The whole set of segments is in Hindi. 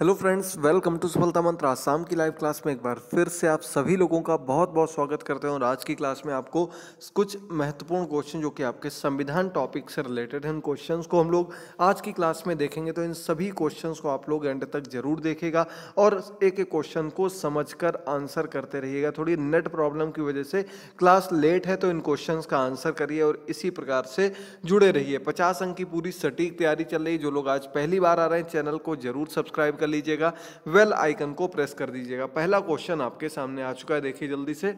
हेलो फ्रेंड्स वेलकम टू सफलता मंत्र आसाम की लाइव क्लास में एक बार फिर से आप सभी लोगों का बहुत बहुत स्वागत करते हैं और आज की क्लास में आपको कुछ महत्वपूर्ण क्वेश्चन जो कि आपके संविधान टॉपिक से रिलेटेड हैं उन क्वेश्चंस को हम लोग आज की क्लास में देखेंगे तो इन सभी क्वेश्चंस को आप लोग एंड तक जरूर देखेगा और एक एक क्वेश्चन को समझ कर आंसर करते रहिएगा थोड़ी नेट प्रॉब्लम की वजह से क्लास लेट है तो इन क्वेश्चन का आंसर करिए और इसी प्रकार से जुड़े रहिए पचास अंक की पूरी सटीक तैयारी चल रही है जो लोग आज पहली बार आ रहे हैं चैनल को जरूर सब्सक्राइब कर लीजिएगा वेल आइकन को प्रेस कर दीजिएगा पहला क्वेश्चन आपके सामने आ चुका है देखिए जल्दी से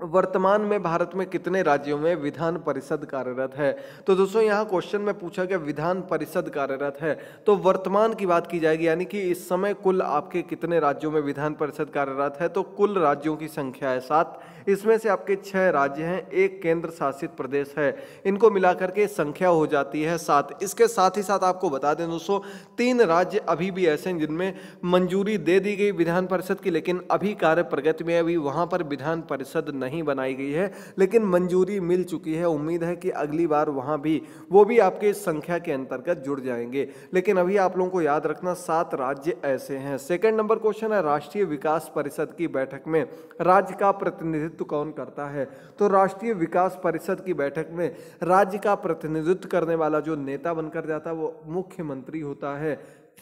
वर्तमान में भारत में कितने राज्यों में विधान परिषद कार्यरत है तो दोस्तों यहाँ क्वेश्चन में पूछा गया विधान परिषद कार्यरत है तो वर्तमान की बात की जाएगी यानी कि इस समय कुल आपके कितने राज्यों में विधान परिषद कार्यरत है तो कुल राज्यों की संख्या है सात इसमें से आपके छः राज्य हैं एक केंद्र शासित प्रदेश है इनको मिलाकर के संख्या हो जाती है सात इसके साथ ही साथ आपको बता दें दोस्तों तीन राज्य अभी भी ऐसे हैं जिनमें मंजूरी दे दी गई विधान परिषद की लेकिन अभी कार्य प्रगति में अभी वहाँ पर विधान परिषद नहीं बनाई गई है लेकिन मंजूरी मिल चुकी है उम्मीद है कि अगली बार वहाँ भी वो भी आपके संख्या के अंतर्गत जुड़ जाएंगे लेकिन अभी आप लोगों को याद रखना सात राज्य ऐसे हैं सेकेंड नंबर क्वेश्चन है राष्ट्रीय विकास परिषद की बैठक में राज्य का प्रतिनिधित्व कौन करता है तो राष्ट्रीय विकास परिषद की बैठक में राज्य का प्रतिनिधित्व करने वाला जो नेता बनकर जाता है वो मुख्यमंत्री होता है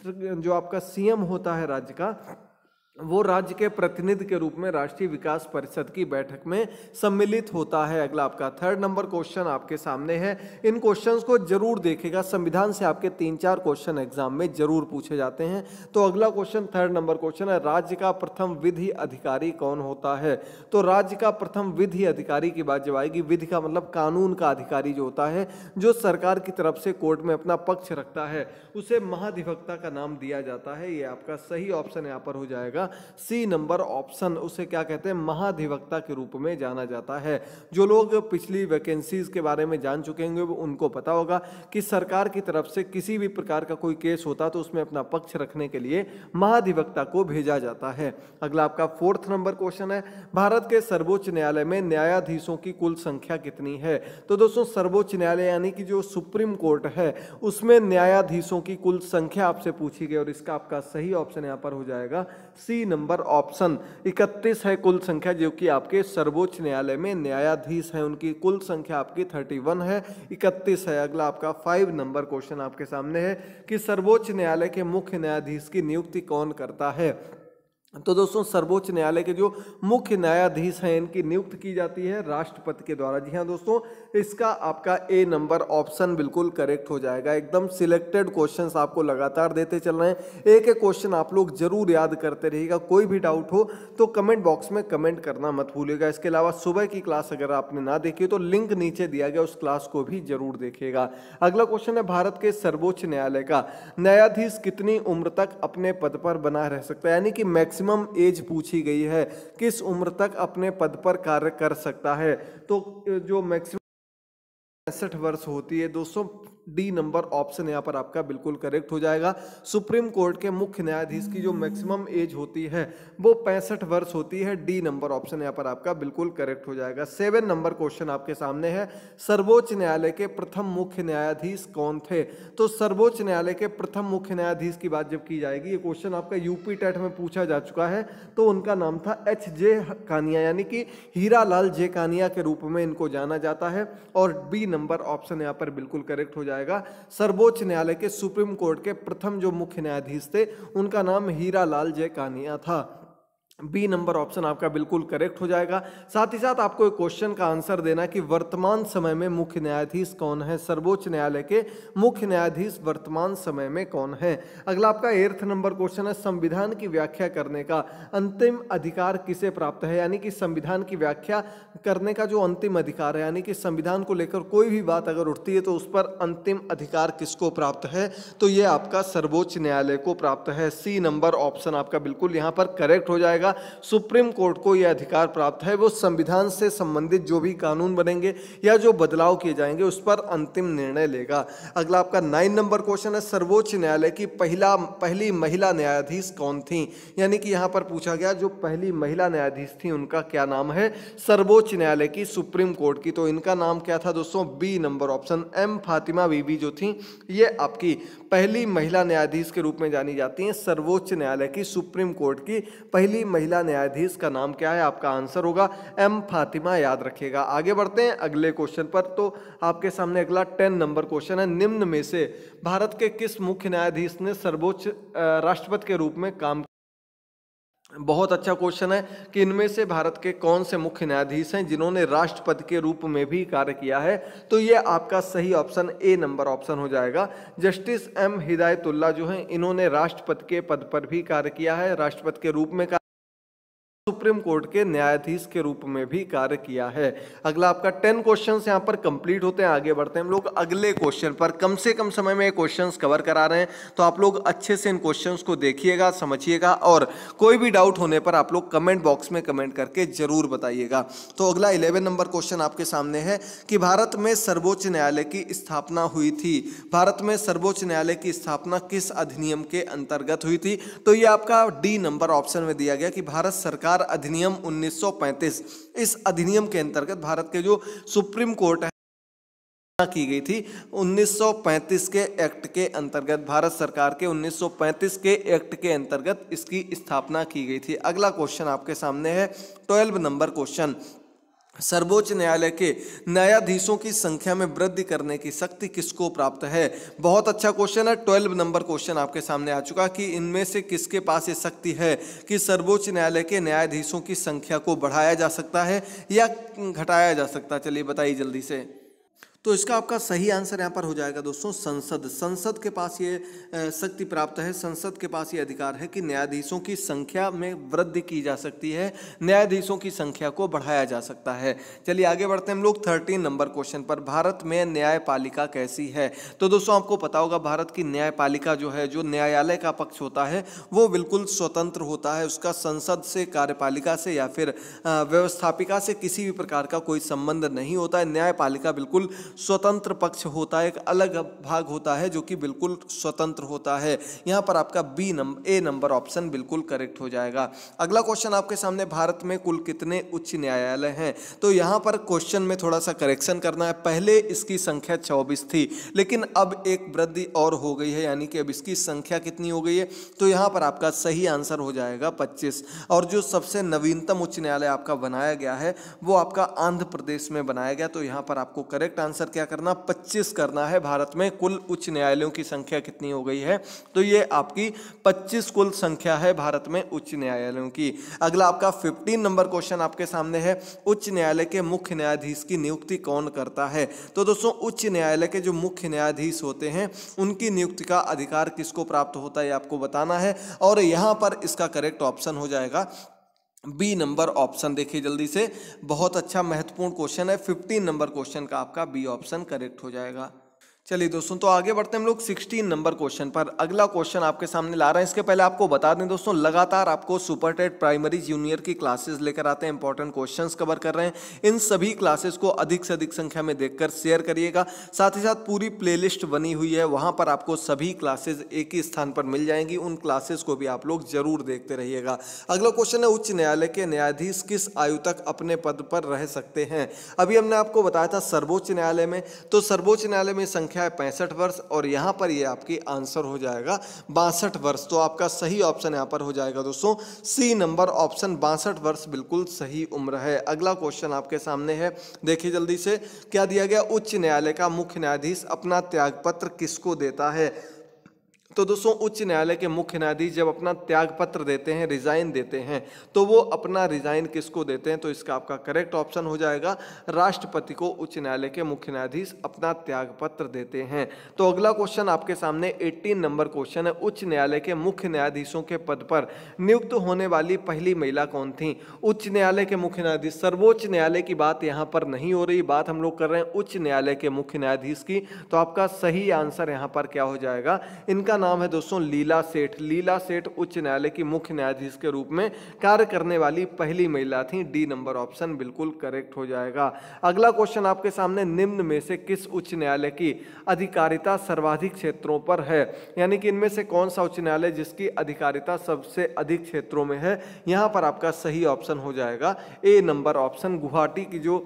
जो आपका सीएम होता है राज्य का वो राज्य के प्रतिनिधि के रूप में राष्ट्रीय विकास परिषद की बैठक में सम्मिलित होता है अगला आपका थर्ड नंबर क्वेश्चन आपके सामने है इन क्वेश्चंस को जरूर देखेगा संविधान से आपके तीन चार क्वेश्चन एग्जाम में जरूर पूछे जाते हैं तो अगला क्वेश्चन थर्ड नंबर क्वेश्चन है राज्य का प्रथम विधि अधिकारी कौन होता है तो राज्य का प्रथम विधि अधिकारी की बात जब आएगी विधि का मतलब कानून का अधिकारी जो होता है जो सरकार की तरफ से कोर्ट में अपना पक्ष रखता है उसे महाधिवक्ता का नाम दिया जाता है ये आपका सही ऑप्शन यहाँ पर हो जाएगा सी नंबर ऑप्शन उसे क्या कहते हैं महाधिवक्ता के रूप में जाना जाता है जो लोग पिछली वैकेंसीज के बारे में जान चुके होंगे उनको पता होगा कि सरकार की तरफ से किसी भी प्रकार का कोई केस होता तो उसमें अपना पक्ष रखने के लिए महाधिवक्ता को भेजा जाता है अगला आपका फोर्थ नंबर क्वेश्चन है भारत के सर्वोच्च न्यायालय में न्यायाधीशों की कुल संख्या कितनी है तो दोस्तों सर्वोच्च न्यायालय यानी कि जो सुप्रीम कोर्ट है उसमें न्यायाधीशों की कुल संख्या आपसे पूछी गई और इसका आपका सही ऑप्शन यहां पर हो जाएगा सी सी नंबर ऑप्शन इकतीस है कुल संख्या जो कि आपके सर्वोच्च न्यायालय में न्यायाधीश है उनकी कुल संख्या आपकी थर्टी वन है इकतीस है अगला आपका फाइव नंबर क्वेश्चन आपके सामने है कि सर्वोच्च न्यायालय के मुख्य न्यायाधीश की नियुक्ति कौन करता है तो दोस्तों सर्वोच्च न्यायालय के जो मुख्य न्यायाधीश हैं इनकी नियुक्त की जाती है राष्ट्रपति के द्वारा जी हाँ दोस्तों इसका आपका ए नंबर ऑप्शन बिल्कुल करेक्ट हो जाएगा एकदम सिलेक्टेड क्वेश्चंस आपको लगातार देते चल रहे हैं एक एक क्वेश्चन आप लोग जरूर याद करते रहिएगा कोई भी डाउट हो तो कमेंट बॉक्स में कमेंट करना मत भूलिएगा इसके अलावा सुबह की क्लास अगर आपने ना देखी तो लिंक नीचे दिया गया उस क्लास को भी जरूर देखेगा अगला क्वेश्चन है भारत के सर्वोच्च न्यायालय का न्यायाधीश कितनी उम्र तक अपने पद पर बना रह सकता है यानी कि मैक्स मैक्सिमम एज पूछी गई है किस उम्र तक अपने पद पर कार्य कर सकता है तो जो मैक्सिमम पैंसठ वर्ष होती है दोस्तों डी नंबर ऑप्शन यहाँ पर आपका बिल्कुल करेक्ट हो जाएगा सुप्रीम कोर्ट के मुख्य न्यायाधीश की जो मैक्सिमम एज होती है वो पैंसठ वर्ष होती है डी नंबर ऑप्शन यहाँ पर आपका बिल्कुल करेक्ट हो जाएगा सेवन नंबर क्वेश्चन आपके सामने है सर्वोच्च न्यायालय के प्रथम मुख्य न्यायाधीश कौन थे तो सर्वोच्च न्यायालय के प्रथम मुख्य न्यायाधीश की बात जब की जाएगी ये क्वेश्चन आपका यूपी टेट में पूछा जा चुका है तो उनका नाम था एच जे कानिया यानी कि हीरा लाल जे कानिया के रूप में इनको जाना जाता है और बी नंबर ऑप्शन यहाँ पर बिल्कुल करेक्ट हो जाएगा जाएगा सर्वोच्च न्यायालय के सुप्रीम कोर्ट के प्रथम जो मुख्य न्यायाधीश थे उनका नाम हीरा लाल जयकानिया था बी नंबर ऑप्शन आपका बिल्कुल करेक्ट हो जाएगा साथ ही साथ आपको एक क्वेश्चन का आंसर देना कि वर्तमान समय में मुख्य न्यायाधीश कौन है सर्वोच्च न्यायालय के मुख्य न्यायाधीश वर्तमान समय में कौन है अगला आपका एर्थ नंबर क्वेश्चन है संविधान की व्याख्या करने का अंतिम अधिकार किसे प्राप्त है यानी कि संविधान की व्याख्या करने का जो अंतिम अधिकार है यानी कि संविधान को लेकर कोई भी बात अगर उठती है तो उस पर अंतिम अधिकार किसको प्राप्त है तो ये आपका सर्वोच्च न्यायालय को प्राप्त है सी नंबर ऑप्शन आपका बिल्कुल यहाँ पर करेक्ट हो जाएगा जाएगा सुप्रीम कोर्ट को यह अधिकार प्राप्त है वो संविधान से संबंधित जो भी कानून बनेंगे या जो बदलाव किए जाएंगे उस पर अंतिम निर्णय लेगा अगला आपका नाइन नंबर क्वेश्चन है सर्वोच्च न्यायालय की पहला पहली महिला न्यायाधीश कौन थी यानी कि यहाँ पर पूछा गया जो पहली महिला न्यायाधीश थी उनका क्या नाम है सर्वोच्च न्यायालय की सुप्रीम कोर्ट की तो इनका नाम क्या था दोस्तों B number option M Fathima Beevi जो थी ये आपकी पहली महिला न्यायाधीश के रूप में जानी जाती हैं सर्वोच्च न्यायालय की सुप्रीम कोर्ट की पहली महिला न्यायाधीश का नाम क्या है आपका आंसर होगा एम फातिमा याद रखिएगा आगे बढ़ते हैं अगले क्वेश्चन पर तो आपके सामने अगला टेन नंबर क्वेश्चन है निम्न में से भारत के किस मुख्य न्यायाधीश ने सर्वोच्च राष्ट्रपति के रूप में काम बहुत अच्छा क्वेश्चन है कि इनमें से भारत के कौन से मुख्य न्यायाधीश हैं जिन्होंने राष्ट्रपति के रूप में भी कार्य किया है तो ये आपका सही ऑप्शन ए नंबर ऑप्शन हो जाएगा जस्टिस एम हिदायतुल्ला जो हैं इन्होंने राष्ट्रपति के पद पर भी कार्य किया है राष्ट्रपति के रूप में सुप्रीम कोर्ट के न्यायाधीश के रूप में भी कार्य किया है अगला आपका टेन क्वेश्चन यहाँ पर कंप्लीट होते हैं आगे बढ़ते हैं हम लोग अगले क्वेश्चन पर कम से कम समय में क्वेश्चन कवर करा रहे हैं तो आप लोग अच्छे से इन क्वेश्चन को देखिएगा समझिएगा और कोई भी डाउट होने पर आप लोग कमेंट बॉक्स में कमेंट करके जरूर बताइएगा तो अगला इलेवन नंबर क्वेश्चन आपके सामने है कि भारत में सर्वोच्च न्यायालय की स्थापना हुई थी भारत में सर्वोच्च न्यायालय की स्थापना किस अधिनियम के अंतर्गत हुई थी तो ये आपका डी नंबर ऑप्शन में दिया गया कि भारत सरकार अधिकार अधिनियम 1935 इस अधिनियम के अंतर्गत भारत के जो सुप्रीम कोर्ट है की गई थी 1935 के एक्ट के अंतर्गत भारत सरकार के 1935 के एक्ट के अंतर्गत इसकी स्थापना की गई थी अगला क्वेश्चन आपके सामने है 12 नंबर क्वेश्चन सर्वोच्च न्यायालय के न्यायाधीशों की संख्या में वृद्धि करने की शक्ति किसको प्राप्त है बहुत अच्छा क्वेश्चन है ट्वेल्व नंबर क्वेश्चन आपके सामने आ चुका कि इनमें से किसके पास ये शक्ति है कि सर्वोच्च न्यायालय के न्यायाधीशों की संख्या को बढ़ाया जा सकता है या घटाया जा सकता है चलिए बताइए जल्दी से तो इसका आपका सही आंसर यहाँ पर हो जाएगा दोस्तों संसद संसद के पास ये शक्ति प्राप्त है संसद के पास ये अधिकार है कि न्यायाधीशों की संख्या में वृद्धि की जा सकती है न्यायाधीशों की संख्या को बढ़ाया जा सकता है चलिए आगे बढ़ते हैं हम लोग थर्टीन नंबर क्वेश्चन पर भारत में न्यायपालिका कैसी है तो दोस्तों आपको पता होगा भारत की न्यायपालिका जो है जो न्यायालय का पक्ष होता है वो बिल्कुल स्वतंत्र होता है उसका संसद से कार्यपालिका से या फिर व्यवस्थापिका से किसी भी प्रकार का कोई संबंध नहीं होता है न्यायपालिका बिल्कुल स्वतंत्र पक्ष होता है एक अलग भाग होता है जो कि बिल्कुल स्वतंत्र होता है यहाँ पर आपका B number A number option बिल्कुल करेक्ट हो जाएगा अगला क्वेश्चन आपके सामने भारत में कुल कितने उच्च न्यायालय हैं तो यहाँ पर क्वेश्चन में थोड़ा सा करेक्शन करना है पहले इसकी संख्या चौबीस थी लेकिन अब एक वृद्धि और हो गई है यानी कि अब इसकी संख्या कितनी हो गई है तो यहाँ पर आपका सही आंसर हो जाएगा पच्चीस और जो सबसे नवीनतम उच्च न्यायालय आपका बनाया गया है वो आपका आंध्र प्रदेश में बनाया गया तो यहाँ पर आपको करेक्ट आंसर आंसर क्या करना 25 करना है भारत में कुल उच्च न्यायालयों की संख्या कितनी हो गई है तो ये आपकी 25 कुल संख्या है भारत में उच्च न्यायालयों की अगला आपका 15 नंबर क्वेश्चन आपके सामने है उच्च न्यायालय के मुख्य न्यायाधीश की नियुक्ति कौन करता है तो दोस्तों उच्च न्यायालय के जो मुख्य न्यायाधीश होते हैं उनकी नियुक्ति का अधिकार किसको प्राप्त होता है आपको बताना है और यहाँ पर इसका करेक्ट ऑप्शन हो जाएगा बी नंबर ऑप्शन देखिए जल्दी से बहुत अच्छा महत्वपूर्ण क्वेश्चन है फिफ्टीन नंबर क्वेश्चन का आपका बी ऑप्शन करेक्ट हो जाएगा चलिए दोस्तों तो आगे बढ़ते हैं हम लोग 16 नंबर क्वेश्चन पर अगला क्वेश्चन आपके सामने ला रहे हैं इसके पहले आपको बता दें दोस्तों लगातार आपको सुपर टेट प्राइमरी जूनियर की क्लासेस लेकर आते हैं इंपॉर्टेंट क्वेश्चंस कवर कर रहे हैं इन सभी क्लासेस को अधिक से अधिक संख्या में देखकर शेयर करिएगा साथ ही साथ पूरी प्ले बनी हुई है वहाँ पर आपको सभी क्लासेज एक ही स्थान पर मिल जाएंगी उन क्लासेज को भी आप लोग जरूर देखते रहिएगा अगला क्वेश्चन है उच्च न्यायालय के न्यायाधीश किस आयु तक अपने पद पर रह सकते हैं अभी हमने आपको बताया था सर्वोच्च न्यायालय में तो सर्वोच्च न्यायालय में संख्या है पैंसठ वर्ष और यहाँ पर ये आपकी आंसर हो जाएगा बासठ वर्ष तो आपका सही ऑप्शन यहाँ पर हो जाएगा दोस्तों सी नंबर ऑप्शन बासठ वर्ष बिल्कुल सही उम्र है अगला क्वेश्चन आपके सामने है देखिए जल्दी से क्या दिया गया उच्च न्यायालय का मुख्य न्यायाधीश अपना त्यागपत्र किसको देता है तो दोस्तों उच्च न्यायालय के मुख्य न्यायाधीश जब अपना त्यागपत्र देते हैं रिजाइन देते हैं तो वो अपना रिजाइन किसको देते हैं तो इसका आपका करेक्ट ऑप्शन हो जाएगा राष्ट्रपति को उच्च न्यायालय के मुख्य न्यायाधीश अपना त्यागपत्र देते हैं तो अगला क्वेश्चन आपके सामने 18 नंबर क्वेश्चन है उच्च न्यायालय के मुख्य न्यायाधीशों के पद पर नियुक्त होने वाली पहली महिला कौन थी उच्च न्यायालय के मुख्य न्यायाधीश सर्वोच्च न्यायालय की बात यहाँ पर नहीं हो रही बात हम लोग कर रहे हैं उच्च न्यायालय के मुख्य न्यायाधीश की तो आपका सही आंसर यहाँ पर क्या हो जाएगा इनका नाम है दोस्तों लीला सेठ लीला सेठ उच्च न्यायालय की मुख्य न्यायाधीश के रूप में कार्य करने वाली पहली महिला थी डी नंबर ऑप्शन बिल्कुल करेक्ट हो जाएगा अगला क्वेश्चन आपके सामने निम्न में से किस उच्च न्यायालय की अधिकारिता सर्वाधिक क्षेत्रों पर है यानी कि इनमें से कौन सा उच्च न्यायालय जिसकी अधिकारिता सबसे अधिक क्षेत्रों में है यहाँ पर आपका सही ऑप्शन हो जाएगा ए नंबर ऑप्शन गुवाहाटी की जो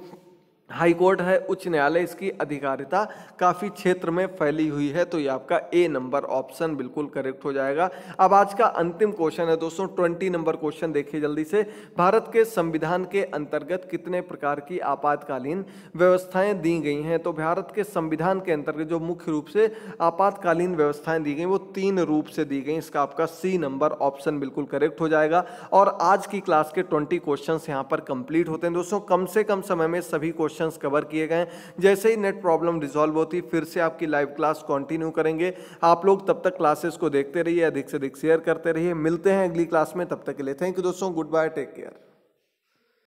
हाई कोर्ट है उच्च न्यायालय इसकी अधिकारिता काफ़ी क्षेत्र में फैली हुई है तो ये आपका ए नंबर ऑप्शन बिल्कुल करेक्ट हो जाएगा अब आज का अंतिम क्वेश्चन है दोस्तों ट्वेंटी नंबर क्वेश्चन देखिए जल्दी से भारत के संविधान के अंतर्गत कितने प्रकार की आपातकालीन व्यवस्थाएं दी गई हैं तो भारत के संविधान के अंतर्गत जो मुख्य रूप से आपातकालीन व्यवस्थाएं दी गई वो तीन रूप से दी गई इसका आपका सी नंबर ऑप्शन बिल्कुल करेक्ट हो जाएगा और आज की क्लास के ट्वेंटी क्वेश्चन यहाँ पर कंप्लीट होते हैं दोस्तों कम से कम समय में सभी क्वेश्चन ऑप्शंस कवर किए गए जैसे ही नेट प्रॉब्लम रिजॉल्व होती फिर से आपकी लाइव क्लास कंटिन्यू करेंगे आप लोग तब तक क्लासेस को देखते रहिए अधिक से अधिक शेयर करते रहिए मिलते हैं अगली क्लास में तब तक के लिए थैंक यू दोस्तों गुड बाय टेक केयर